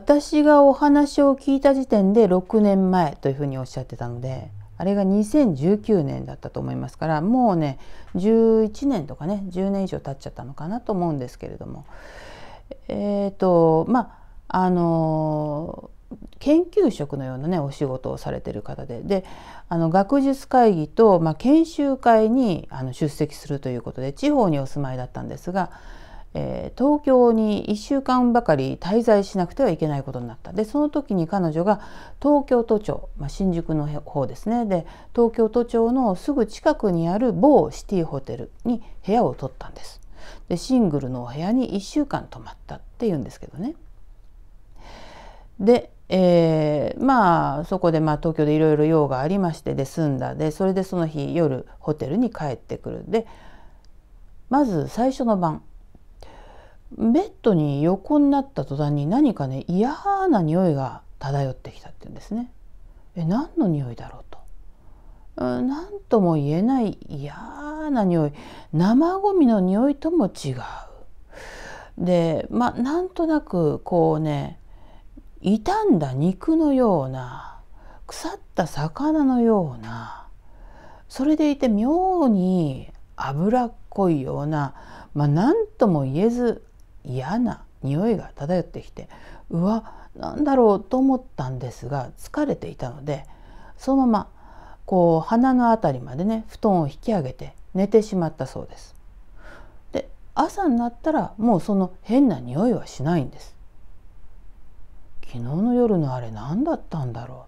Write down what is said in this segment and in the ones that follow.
私がお話を聞いた時点で6年前というふうにおっしゃってたのであれが2019年だったと思いますからもうね11年とかね10年以上経っちゃったのかなと思うんですけれどもえっ、ー、とまああの研究職のようなねお仕事をされてる方でであの学術会議と、まあ、研修会にあの出席するということで地方にお住まいだったんですがえー、東京に1週間ばかり滞在しなくてはいけないことになったでその時に彼女が東京都庁、まあ、新宿の方ですねで東京都庁のすぐ近くにある某シティホテルに部屋を取ったんですでシングルのお部屋に1週間泊まったっていうんですけどねで、えー、まあそこでまあ東京でいろいろ用がありましてで済んだでそれでその日夜ホテルに帰ってくるでまず最初の晩ベッドに横になった途端に何かね嫌な匂いが漂ってきたって言うんですね。え何の匂いだろうと。何とも言えない嫌な匂い生ゴミの匂いとも違う。でまあなんとなくこうね傷んだ肉のような腐った魚のようなそれでいて妙に脂っこいような、まあ、何とも言えず嫌な匂いが漂ってきてうわなんだろうと思ったんですが疲れていたのでそのままこう鼻の辺りまでね布団を引き上げて寝てしまったそうです。で朝になったらもうその変な匂いはしないんです。昨日の夜のあれ何だったんだろうっ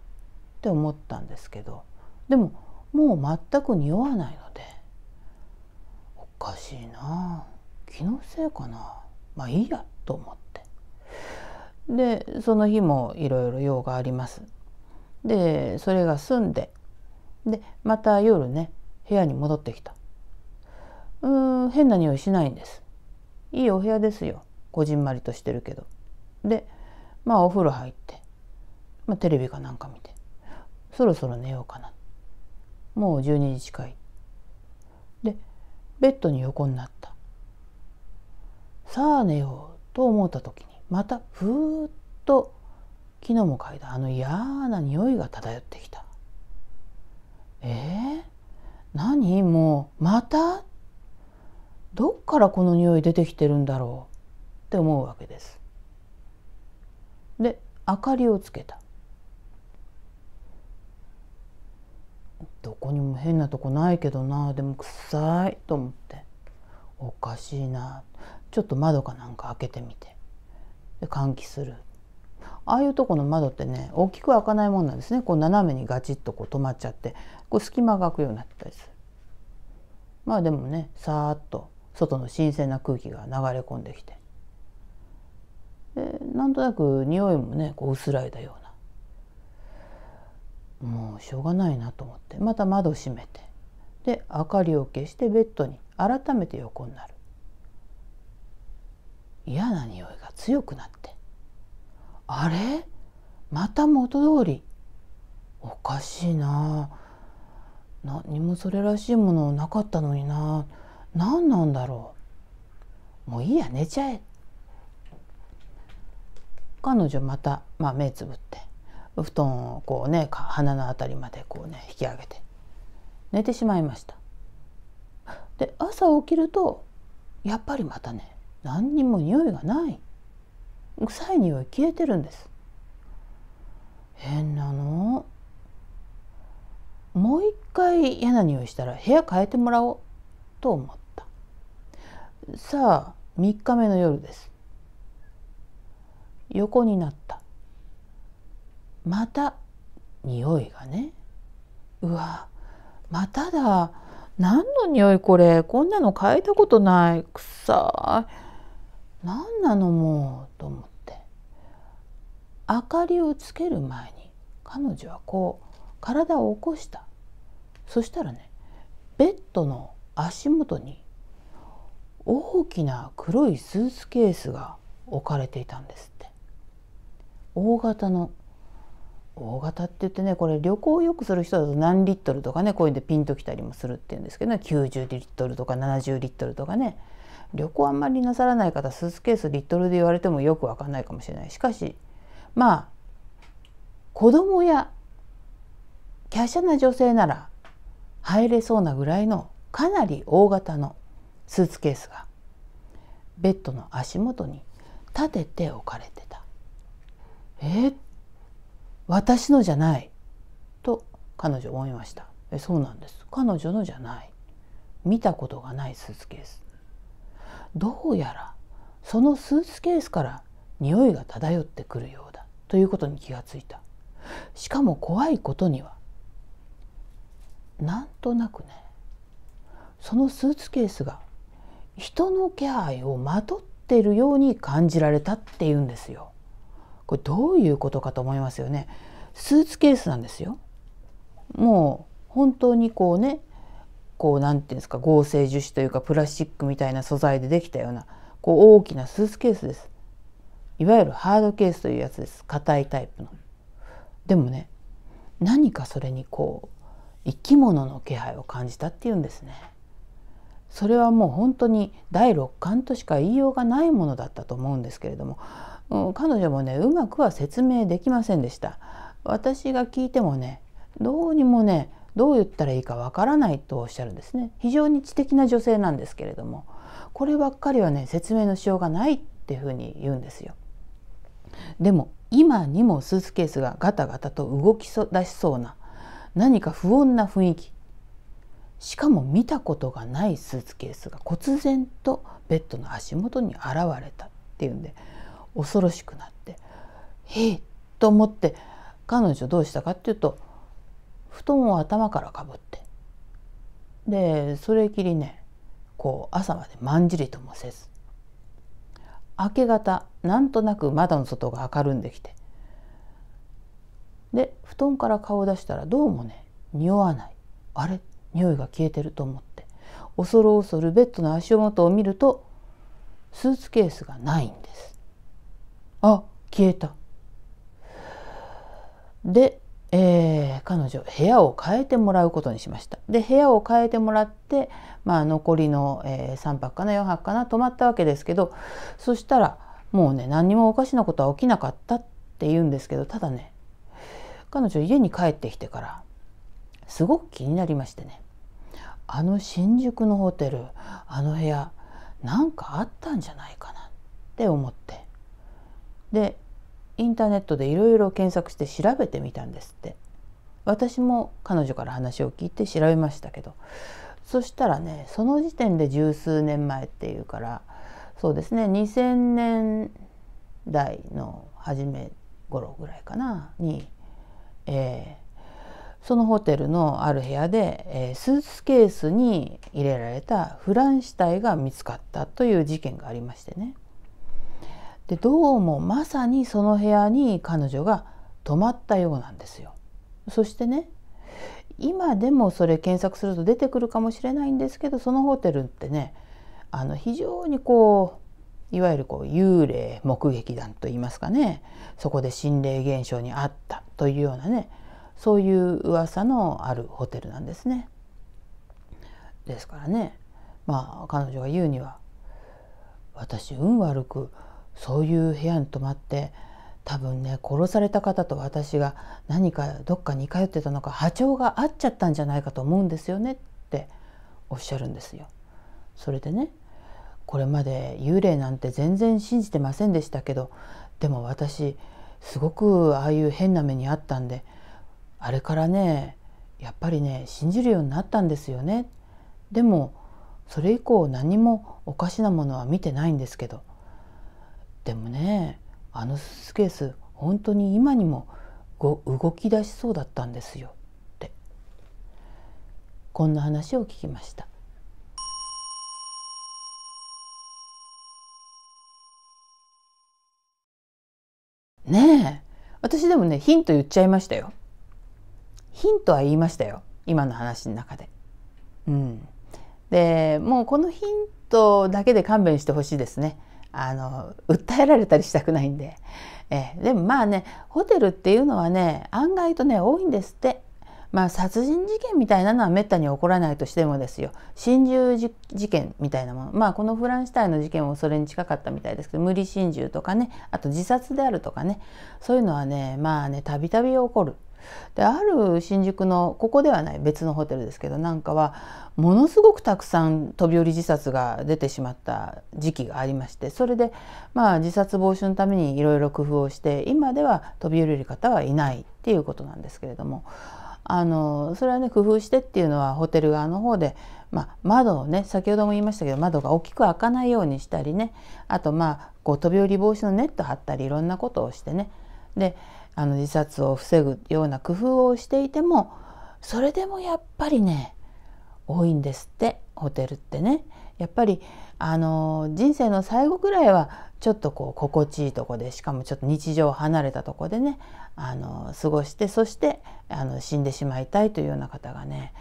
て思ったんですけどでももう全く匂わないのでおかしいな気のせいかなまあいいやと思ってでその日もいろいろ用がありますでそれが済んででまた夜ね部屋に戻ってきたうーん変な匂いしないんですいいお部屋ですよこじんまりとしてるけどでまあお風呂入って、まあ、テレビかなんか見てそろそろ寝ようかなもう12時近いでベッドに横になったさあ寝ようと思った時にまたふーっと昨日も嗅いだあの嫌な匂いが漂ってきた。えー、何もうまたどっからこの匂い出てきてるんだろうって思うわけです。で明かりをつけた。どこにも変なとこないけどなでも臭いと思っておかしいなちょっと窓かなんか開けてみてで換気するああいうとこの窓ってね大きく開かないもんなんですねこう斜めにガチッとこう止まっちゃってこう隙間が開くようになったりするまあでもねさーっと外の新鮮な空気が流れ込んできてでなんとなく匂いもねこう薄らいだようなもうしょうがないなと思ってまた窓閉めてで明かりを消してベッドに改めて横になる嫌な匂いが強くなってあれまた元通りおかしいな何もそれらしいものなかったのにな何なんだろうもういいや寝ちゃえ彼女また、まあ、目つぶって布団をこうね鼻の辺りまでこうね引き上げて寝てしまいましたで朝起きるとやっぱりまたね何にも匂いがない臭い匂い消えてるんです変なのもう一回嫌な匂いしたら部屋変えてもらおうと思ったさあ3日目の夜です横になったまた匂いがねうわまただ何の匂いこれこんなの変えたことないくさい何なのもうと思って明かりをつける前に彼女はこう体を起こしたそしたらねベッドの足元に大きな黒いスーツケースが置かれていたんですって大型の大型って言ってねこれ旅行をよくする人だと何リットルとかねこういうんでピンときたりもするっていうんですけどね90リットルとか70リットルとかね旅行あんまりなさらない方スーツケースリットルで言われてもよく分かんないかもしれないしかしまあ子供や華奢な女性なら入れそうなぐらいのかなり大型のスーツケースがベッドの足元に立てて置かれてた。え私のじゃないと彼女思いました。えそうなんです彼女のじゃない見たことがないスーツケースどうやらそのスーツケースから匂いが漂ってくるようだということに気がついたしかも怖いことにはなんとなくねそのスーツケースが人の気配をまとっているように感じられたっていうんですよ。これどういうことかと思いますよね。スーツケースなんですよ。もう本当にこうねこう何て言うんですか合成樹脂というかプラスチックみたいな素材でできたようなこう大きなスーツケースですいわゆるハードケースというやつです硬いタイプのでもね何かそれにこう生き物の気配を感じたっていうんですねそれはもう本当に第六感としか言いようがないものだったと思うんですけれども、うん、彼女もねうまくは説明できませんでした私が聞いてもねどうにもねどう言ったらいいかわからないとおっしゃるんですね非常に知的な女性なんですけれどもこればっかりはね説明のしようがないっていうふうに言うんですよでも今にもスーツケースがガタガタと動きそ出しそうな何か不穏な雰囲気しかも見たことがないスーツケースが忽然とベッドの足元に現れたっていうんで恐ろしくなって「へえ!」と思って彼女どうしたかっていうと「布団を頭からかぶってでそれきりねこう朝までまんじりともせず明け方なんとなく窓の外が明るんできてで布団から顔を出したらどうもね匂わないあれ匂いが消えてると思って恐る恐るベッドの足元を見るとスーツケースがないんです。あ消えた。でえー、彼女部屋を変えてもらうことにしましたで部屋を変えてもらって、まあ、残りの、えー、3泊かな4泊かな泊まったわけですけどそしたらもうね何にもおかしなことは起きなかったって言うんですけどただね彼女家に帰ってきてからすごく気になりましてねあの新宿のホテルあの部屋なんかあったんじゃないかなって思ってでインターネットでいろいろ検索して調べてみたんですって私も彼女から話を聞いて調べましたけどそしたらねその時点で十数年前っていうからそうですね2000年代の初め頃ぐらいかなに、えー、そのホテルのある部屋で、えー、スーツケースに入れられたフランタイが見つかったという事件がありましてねでどうもまさにその部屋に彼女が泊まったようなんですよ。そしてね今でもそれ検索すると出てくるかもしれないんですけどそのホテルってねあの非常にこういわゆるこう幽霊目撃団といいますかねそこで心霊現象にあったというようなねそういう噂のあるホテルなんですね。ですからねまあ彼女が言うには私運悪くそういう部屋に泊まって多分ね殺された方と私が何かどっかに通ってたのか波長が合っちゃったんじゃないかと思うんですよねっておっしゃるんですよ。それでねこれまで幽霊なんて全然信じてませんでしたけどでも私すごくああいう変な目にあったんであれからねやっぱりね信じるようになったんですよね。でもそれ以降何もおかしなものは見てないんですけどでもねあのスーツケース本当に今にもご動き出しそうだったんですよ」ってこんな話を聞きました。ねえ私でもねヒント言っちゃいましたよ。ヒントは言いましたよ今の話の中で。うん、でもうこのヒントだけで勘弁してほしいですね。あの訴えられたりしたくないんで、えでもまあねホテルっていうのはね案外とね多いんですってまあ殺人事件みたいなのはめったに起こらないとしてもですよ心中事件みたいなものまあこのフランシュタインの事件もそれに近かったみたいですけど無理心中とかねあと自殺であるとかねそういうのはねまあねたびたび起こるである新宿のここではない別のホテルですけどなんかはものすごくたくさん飛び降り自殺が出てしまった時期がありましてそれで、まあ、自殺防止のためにいろいろ工夫をして今では飛び降りる方はいないっていうことなんですけれども。あのそれはね工夫してっていうのはホテル側の方で、まあ、窓をね先ほども言いましたけど窓が大きく開かないようにしたりねあとまあこう飛び降り防止のネット張ったりいろんなことをしてねであの自殺を防ぐような工夫をしていてもそれでもやっぱりね多いんですってホテルってね。やっぱりあの人生の最後くらいはちょっとこう心地いいとこでしかもちょっと日常を離れたとこでねあの過ごしてそしてあの死んでしまいたいというような方がね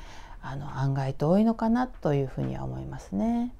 あの案外と多いのかなというふうには思いますね。